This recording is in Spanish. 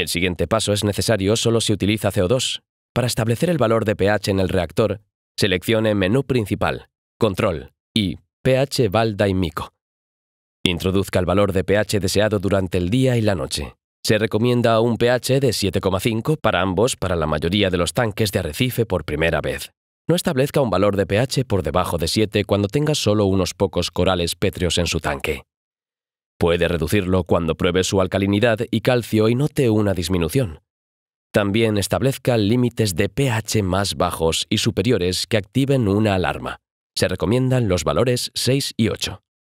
El siguiente paso es necesario solo si utiliza CO2. Para establecer el valor de pH en el reactor, seleccione Menú principal, Control y pH y Mico. Introduzca el valor de pH deseado durante el día y la noche. Se recomienda un pH de 7,5 para ambos para la mayoría de los tanques de arrecife por primera vez. No establezca un valor de pH por debajo de 7 cuando tenga solo unos pocos corales pétreos en su tanque. Puede reducirlo cuando pruebe su alcalinidad y calcio y note una disminución. También establezca límites de pH más bajos y superiores que activen una alarma. Se recomiendan los valores 6 y 8.